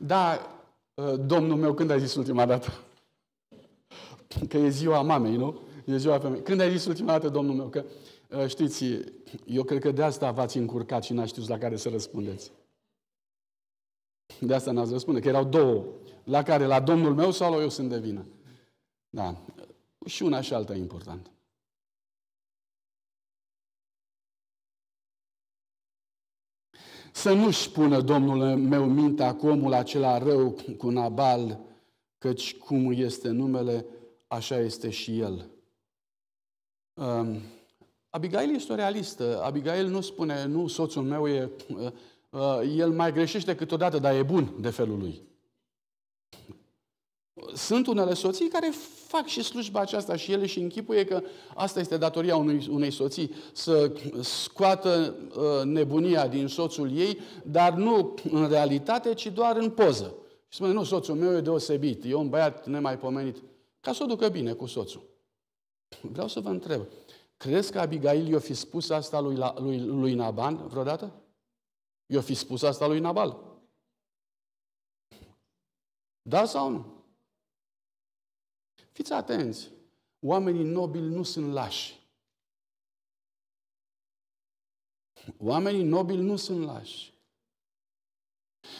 Da, ă, domnul meu, când ai zis ultima dată? Că e ziua mamei, nu? E ziua femeii. Când ai zis ultima dată, domnul meu, că Eh, știți, eu cred că de asta v-ați încurcat și n-ați știut la care să răspundeți. De asta n-ați răspunde, că erau două. La care? La Domnul meu sau la eu sunt de vină? Da. Și una și alta e importantă. Să nu-și pună Domnul meu mintea cu omul acela rău, cu Nabal, căci cum este numele, așa este și el. Um, Abigail este o realistă. Abigail nu spune, nu, soțul meu e... Uh, uh, el mai greșește câteodată, dar e bun de felul lui. Sunt unele soții care fac și slujba aceasta și ele și închipuie că asta este datoria unui, unei soții, să scoată uh, nebunia din soțul ei, dar nu în realitate, ci doar în poză. Și spune, nu, soțul meu e deosebit, e un băiat nemaipomenit. Ca să o ducă bine cu soțul. Vreau să vă întreb, Crezi că Abigail i-o fi spus asta lui, lui, lui Naban vreodată? I-o fi spus asta lui Nabal. Da sau nu? Fiți atenți. Oamenii nobili nu sunt lași. Oamenii nobili nu sunt lași.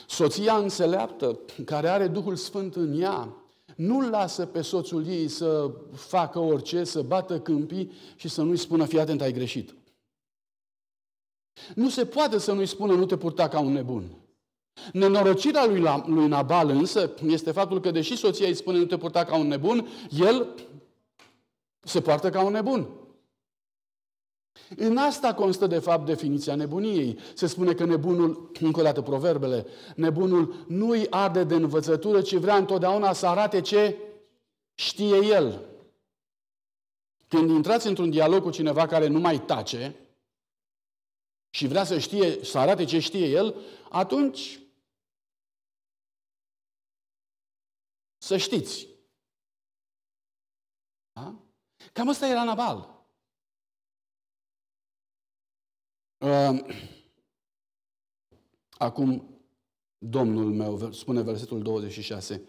Soția înțeleaptă, care are Duhul Sfânt în ea, nu lasă pe soțul ei să facă orice, să bată câmpii și să nu-i spună, fii atent, ai greșit. Nu se poate să nu-i spună, nu te purta ca un nebun. Nenorocirea lui, lui Nabal însă este faptul că deși soția îi spune nu te purta ca un nebun, el se poartă ca un nebun. În asta constă, de fapt, definiția nebuniei. Se spune că nebunul, încă o dată proverbele, nebunul nu-i arde de învățătură, ci vrea întotdeauna să arate ce știe el. Când intrați într-un dialog cu cineva care nu mai tace și vrea să știe, să arate ce știe el, atunci să știți. Da? Cam asta era Nabal. Ehm, acum, Domnul meu, spune versetul 26,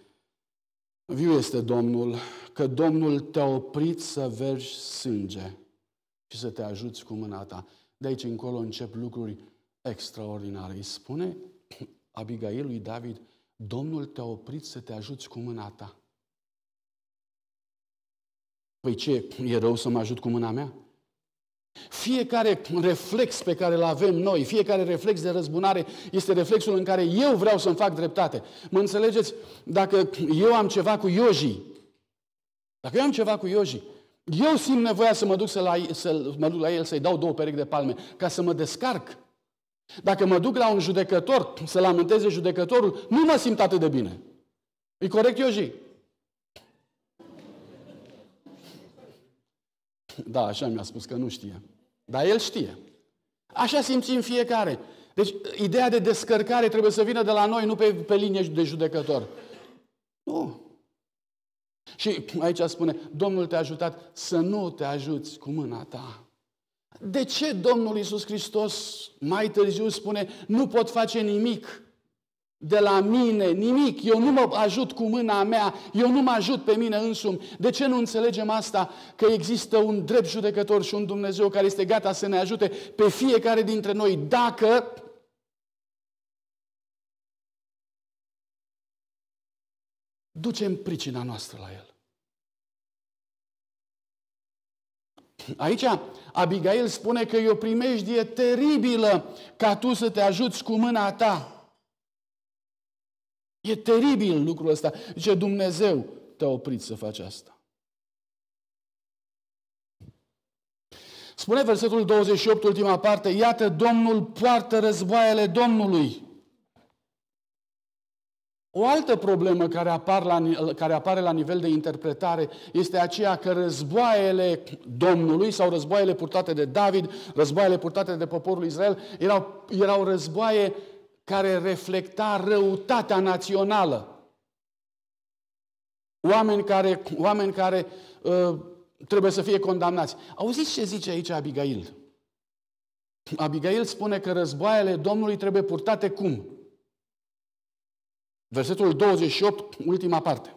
viu este Domnul, că Domnul te-a oprit să vergi sânge și să te ajuți cu mâna ta. De aici încolo încep lucruri extraordinare. Îi spune Abigail lui David, Domnul te-a oprit să te ajuți cu mâna ta. Păi ce, e rău să mă ajut cu mâna mea? Fiecare reflex pe care îl avem noi, fiecare reflex de răzbunare este reflexul în care eu vreau să-mi fac dreptate. Mă înțelegeți? Dacă eu am ceva cu Ioji, dacă eu am ceva cu Ioji, eu simt nevoia să mă duc, să la, să mă duc la el, să-i dau două perechi de palme, ca să mă descarc. Dacă mă duc la un judecător, să-l amânteze judecătorul, nu mă simt atât de bine. E corect, Ioji? Da, așa mi-a spus că nu știe. Dar el știe. Așa simțim fiecare. Deci ideea de descărcare trebuie să vină de la noi, nu pe, pe linie de judecător. Nu. Și aici spune, Domnul te-a ajutat să nu te ajuți cu mâna ta. De ce Domnul Iisus Hristos mai târziu spune, nu pot face nimic de la mine nimic. Eu nu mă ajut cu mâna mea, eu nu mă ajut pe mine însumi. De ce nu înțelegem asta? Că există un drept judecător și un Dumnezeu care este gata să ne ajute pe fiecare dintre noi dacă ducem pricina noastră la el. Aici Abigail spune că e o primejdie teribilă ca tu să te ajuți cu mâna ta. E teribil lucrul ăsta. Zice, Dumnezeu te-a oprit să faci asta. Spune versetul 28, ultima parte, iată, Domnul poartă războaiele Domnului. O altă problemă care, apar la, care apare la nivel de interpretare este aceea că războaiele Domnului sau războaiele purtate de David, războaiele purtate de poporul Israel, erau, erau războaie care reflecta răutatea națională. Oameni care, oameni care uh, trebuie să fie condamnați. Auziți ce zice aici Abigail? Abigail spune că războaiele Domnului trebuie purtate cum? Versetul 28, ultima parte.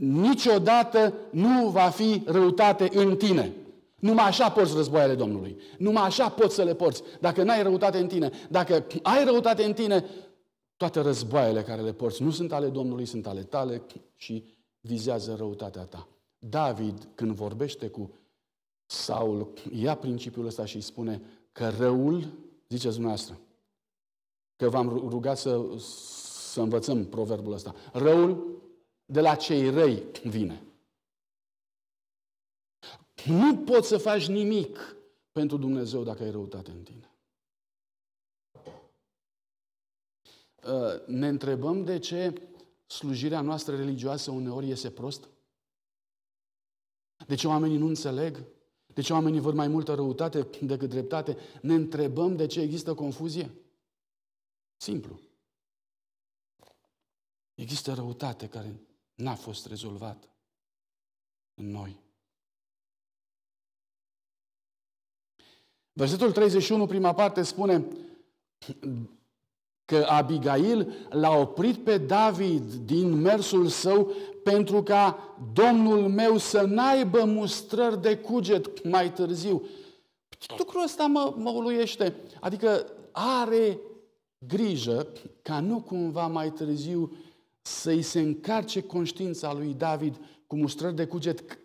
Niciodată nu va fi răutate în tine. Numai așa porți războaiele Domnului. Numai așa poți să le porți. Dacă n-ai răutate în tine, dacă ai răutate în tine, toate războaiele care le porți nu sunt ale Domnului, sunt ale tale și vizează răutatea ta. David, când vorbește cu Saul, ia principiul ăsta și îi spune că răul, ziceți dumneavoastră, că v-am rugat să, să învățăm proverbul ăsta, răul de la cei răi vine. Nu poți să faci nimic pentru Dumnezeu dacă ai răutate în tine. Uh, ne întrebăm de ce slujirea noastră religioasă uneori iese prost? De ce oamenii nu înțeleg? De ce oamenii văd mai multă răutate decât dreptate? Ne întrebăm de ce există confuzie? Simplu. Există răutate care n-a fost rezolvată în noi. Versetul 31, prima parte, spune că Abigail l-a oprit pe David din mersul său pentru ca Domnul meu să n-aibă mustrări de cuget mai târziu. Lucrul ăsta mă, mă uluiește. Adică are grijă ca nu cumva mai târziu să-i se încarce conștiința lui David cu mustrări de cuget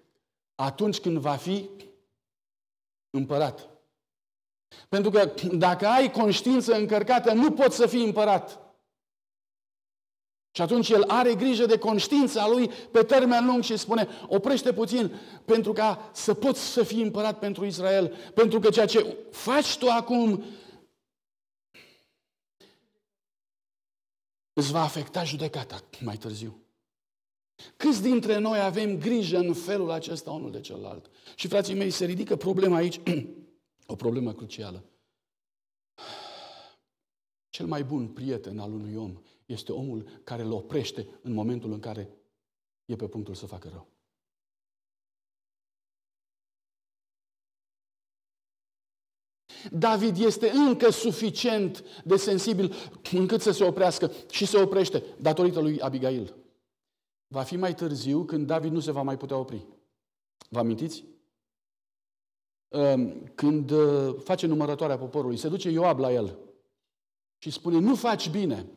atunci când va fi împărat. Pentru că dacă ai conștiință încărcată, nu poți să fii împărat. Și atunci el are grijă de conștiința lui pe termen lung și spune, oprește puțin pentru ca să poți să fii împărat pentru Israel. Pentru că ceea ce faci tu acum îți va afecta judecata mai târziu. Câți dintre noi avem grijă în felul acesta unul de celălalt? Și frații mei, se ridică problema aici O problemă crucială. Cel mai bun prieten al unui om este omul care îl oprește în momentul în care e pe punctul să facă rău. David este încă suficient de sensibil încât să se oprească și se oprește datorită lui Abigail. Va fi mai târziu când David nu se va mai putea opri. Vă amintiți? Ehm, când eh, face numărătoarea poporului, se duce Ioab la el și spune, nu faci bine.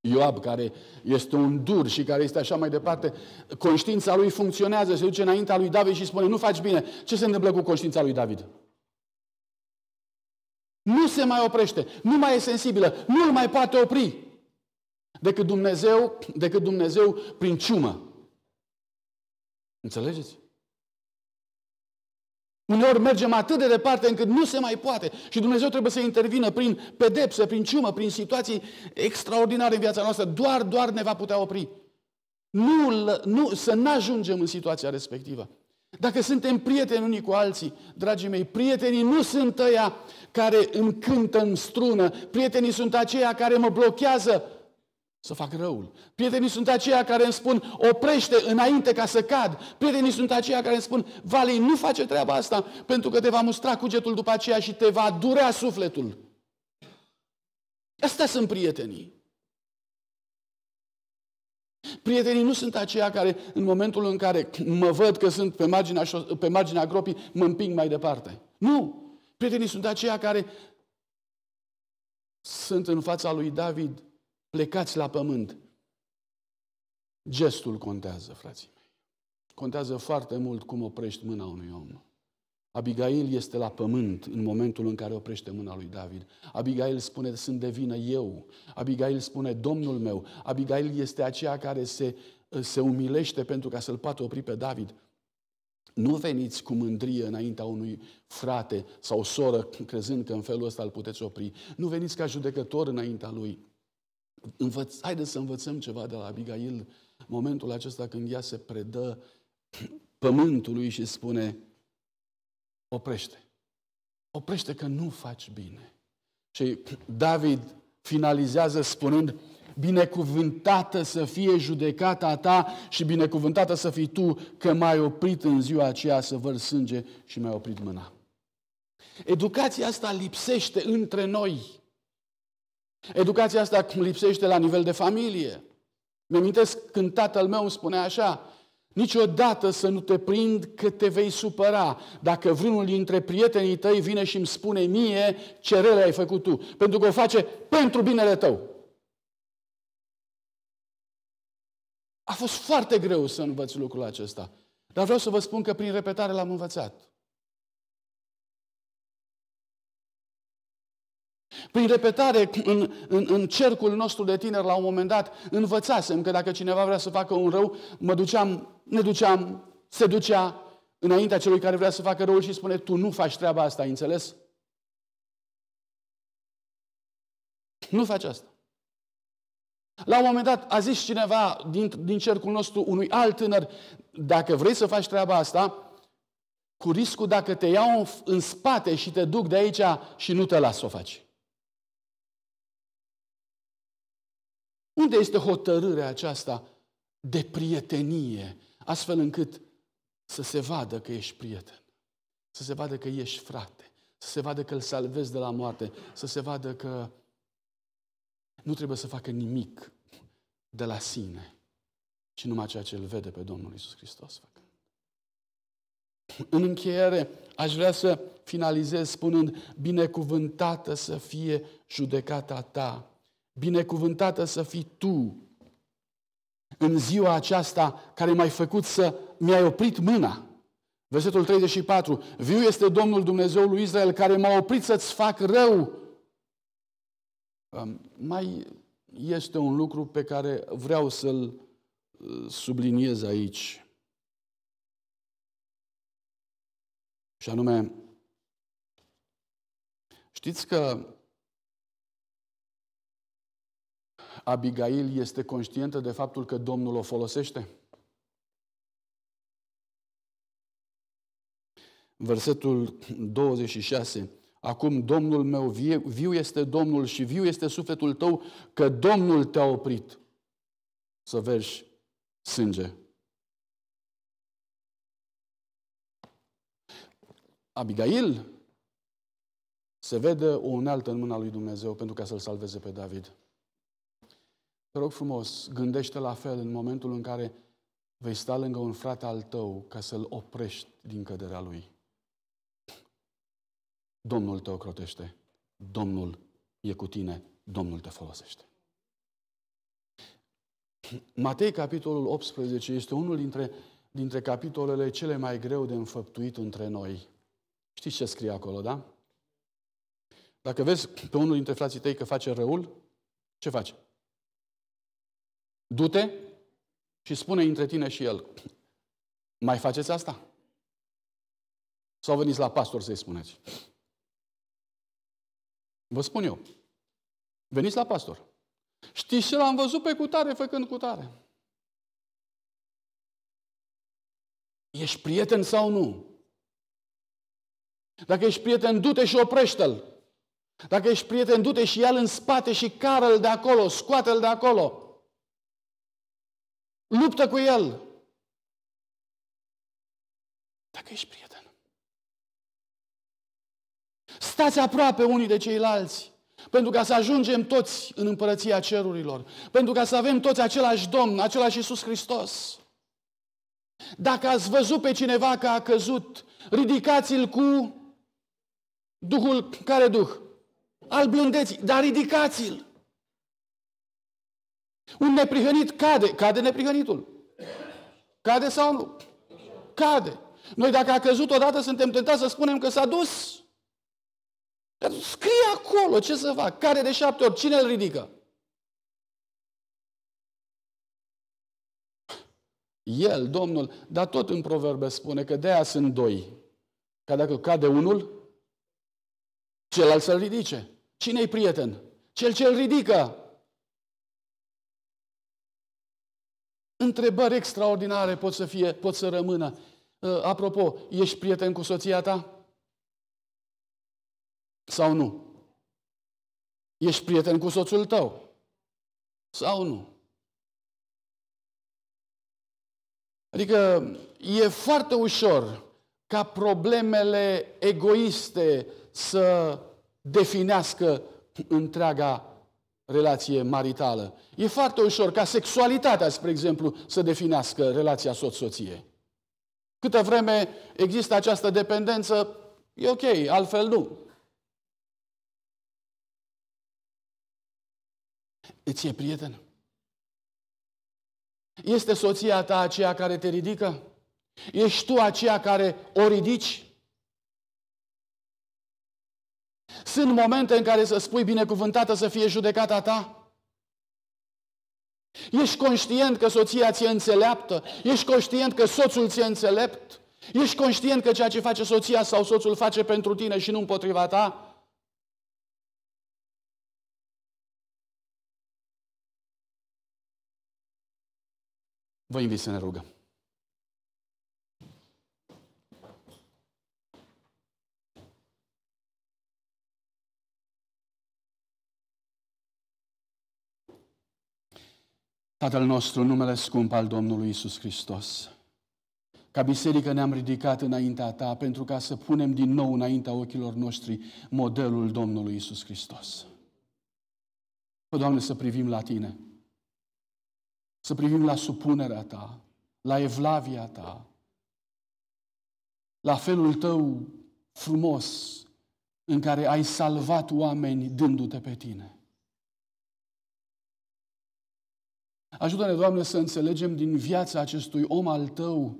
Ioab, care este un dur și care este așa mai departe, conștiința lui funcționează, se duce înaintea lui David și spune, nu faci bine. Ce se întâmplă cu conștiința lui David? Nu se mai oprește, nu mai e sensibilă, nu îl mai poate opri decât Dumnezeu, decât Dumnezeu prin ciumă. Înțelegeți? Uneori mergem atât de departe încât nu se mai poate și Dumnezeu trebuie să intervină prin pedepse, prin ciumă, prin situații extraordinare în viața noastră. Doar, doar ne va putea opri. Nu, nu, să nu ajungem în situația respectivă. Dacă suntem prieteni unii cu alții, dragii mei, prietenii nu sunt ăia care îmi cântă în strună, prietenii sunt aceia care mă blochează să fac răul. Prietenii sunt aceia care îmi spun, oprește înainte ca să cad. Prietenii sunt aceia care îmi spun, Valei, nu face treaba asta pentru că te va mustra cugetul după aceea și te va durea sufletul. Astea sunt prietenii. Prietenii nu sunt aceia care, în momentul în care mă văd că sunt pe marginea, pe marginea gropii, mă împing mai departe. Nu! Prietenii sunt aceia care sunt în fața lui David plecați la pământ. Gestul contează, frații mei. Contează foarte mult cum oprești mâna unui om. Abigail este la pământ în momentul în care oprește mâna lui David. Abigail spune, sunt de vină eu. Abigail spune, Domnul meu. Abigail este aceea care se, se umilește pentru ca să-l poată opri pe David. Nu veniți cu mândrie înaintea unui frate sau soră, crezând că în felul ăsta îl puteți opri. Nu veniți ca judecător înaintea lui. Învăț, haideți să învățăm ceva de la Abigail, momentul acesta când ea se predă pământului și spune, oprește, oprește că nu faci bine. Și David finalizează spunând, binecuvântată să fie judecata ta și binecuvântată să fii tu că m-ai oprit în ziua aceea să văr sânge și m ai oprit mâna. Educația asta lipsește între noi. Educația asta lipsește la nivel de familie. Mi-amintesc când tatăl meu îmi spunea așa, Niciodată să nu te prind că te vei supăra dacă vreunul dintre prietenii tăi vine și îmi spune mie ce rele ai făcut tu, pentru că o face pentru binele tău. A fost foarte greu să învăț lucrul acesta, dar vreau să vă spun că prin repetare l-am învățat. Prin repetare, în, în, în cercul nostru de tineri, la un moment dat, învățasem că dacă cineva vrea să facă un rău, mă duceam, ne duceam, se ducea înaintea celui care vrea să facă răul și spune, tu nu faci treaba asta, ai înțeles? Nu faci asta. La un moment dat a zis cineva din, din cercul nostru unui alt tânăr, dacă vrei să faci treaba asta, cu riscul dacă te iau în spate și te duc de aici și nu te las să o faci. Unde este hotărârea aceasta de prietenie, astfel încât să se vadă că ești prieten, să se vadă că ești frate, să se vadă că îl salvezi de la moarte, să se vadă că nu trebuie să facă nimic de la sine, ci numai ceea ce îl vede pe Domnul Isus Hristos făcând. În încheiere, aș vrea să finalizez spunând, binecuvântată să fie judecata ta binecuvântată să fii tu în ziua aceasta care m-ai făcut să mi-ai oprit mâna. Versetul 34. Viu este Domnul Dumnezeul lui Israel care m-a oprit să-ți fac rău. Mai este un lucru pe care vreau să-l uh, subliniez aici. Și anume, știți că Abigail este conștientă de faptul că Domnul o folosește? Versetul 26. Acum Domnul meu viu este Domnul și viu este sufletul tău că Domnul te-a oprit să vezi sânge. Abigail se vede o unealtă în mâna lui Dumnezeu pentru ca să-l salveze pe David. Te rog frumos, gândește la fel în momentul în care vei sta lângă un frate al tău ca să-l oprești din căderea lui. Domnul te ocrotește, Domnul e cu tine, Domnul te folosește. Matei, capitolul 18, este unul dintre, dintre capitolele cele mai greu de înfăptuit între noi. Știți ce scrie acolo, da? Dacă vezi pe unul dintre frații tăi că face răul, ce faci? Du-te și spune între tine și el, mai faceți asta? Sau veniți la pastor să-i spuneți? Vă spun eu, veniți la pastor. Știți ce l-am văzut pe cutare făcând cutare? Ești prieten sau nu? Dacă ești prieten, du-te și oprește-l. Dacă ești prieten, du-te și ia-l în spate și cară-l de acolo, scoate-l de acolo. Luptă cu el. Dacă ești prieten. Stați aproape unii de ceilalți. Pentru ca să ajungem toți în împărăția cerurilor. Pentru ca să avem toți același Domn, același Iisus Hristos. Dacă ați văzut pe cineva că a căzut, ridicați-l cu Duhul care Duh? Al blândeții, dar ridicați-l. Un neprihănit cade. Cade neprihănitul. Cade sau nu? Cade. Noi dacă a căzut odată, suntem tentați să spunem că s-a dus. scrie acolo, ce să fac? Care de șapte ori? Cine îl ridică? El, Domnul, dar tot în proverbe spune că de aia sunt doi. Ca dacă cade unul, celălalt să-l ridice. Cine-i prieten? Cel ce-l ridică. Întrebări extraordinare pot să, fie, pot să rămână. Uh, apropo, ești prieten cu soția ta? Sau nu? Ești prieten cu soțul tău? Sau nu? Adică e foarte ușor ca problemele egoiste să definească întreaga relație maritală. E foarte ușor ca sexualitatea, spre exemplu, să definească relația soț-soție. Câtă vreme există această dependență, e ok, altfel nu. Îți e prieten? Este soția ta aceea care te ridică? Ești tu aceea care o ridici? Sunt momente în care să spui binecuvântată să fie judecata ta? Ești conștient că soția ți-e înțeleaptă? Ești conștient că soțul ți-e înțelept? Ești conștient că ceea ce face soția sau soțul face pentru tine și nu împotriva ta? Vă invit să ne rugăm. Tatăl nostru, numele scump al Domnului Isus Hristos, ca biserică ne-am ridicat înaintea Ta pentru ca să punem din nou înaintea ochilor noștri modelul Domnului Isus Hristos. Pă, Doamne, să privim la Tine, să privim la supunerea Ta, la evlavia Ta, la felul Tău frumos în care ai salvat oameni dându-te pe Tine. Ajută-ne, Doamne, să înțelegem din viața acestui om al Tău,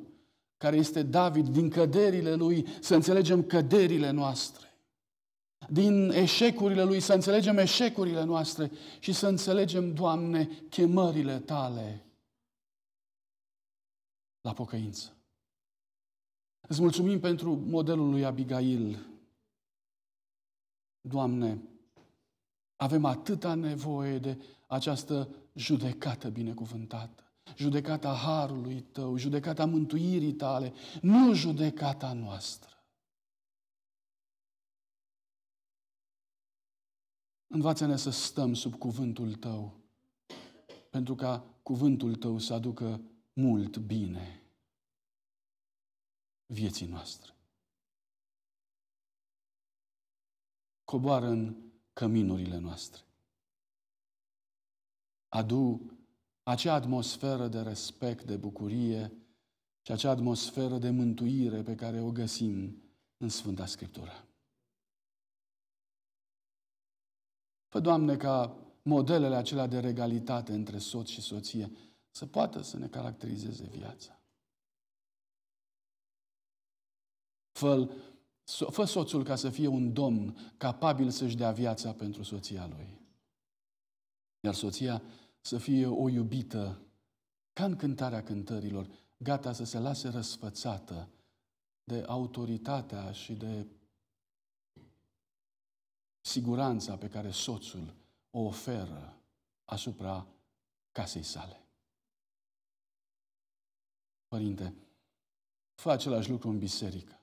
care este David, din căderile lui, să înțelegem căderile noastre. Din eșecurile lui, să înțelegem eșecurile noastre și să înțelegem, Doamne, chemările Tale la pocăință. Îți mulțumim pentru modelul lui Abigail. Doamne, avem atâta nevoie de această judecată binecuvântată, judecata harului tău, judecata mântuirii tale, nu judecata noastră. Învață-ne să stăm sub cuvântul tău, pentru ca cuvântul tău să aducă mult bine vieții noastre. Coboară în căminurile noastre adu acea atmosferă de respect, de bucurie și acea atmosferă de mântuire pe care o găsim în Sfânta Scriptură. Fă, Doamne, ca modelele acelea de regalitate între soț și soție să poată să ne caracterizeze viața. Fă, fă soțul ca să fie un domn capabil să-și dea viața pentru soția lui. Iar soția să fie o iubită, ca în cântarea cântărilor, gata să se lase răsfățată de autoritatea și de siguranța pe care soțul o oferă asupra casei sale. Părinte, fă același lucru în biserică.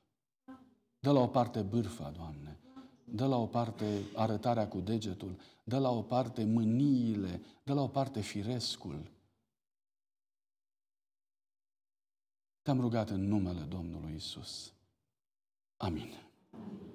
Dă la o parte bârfa, Doamne, dă la o parte arătarea cu degetul, dă la o parte mâniile, dă la o parte firescul. Te-am rugat în numele Domnului Isus. Amin. Amin.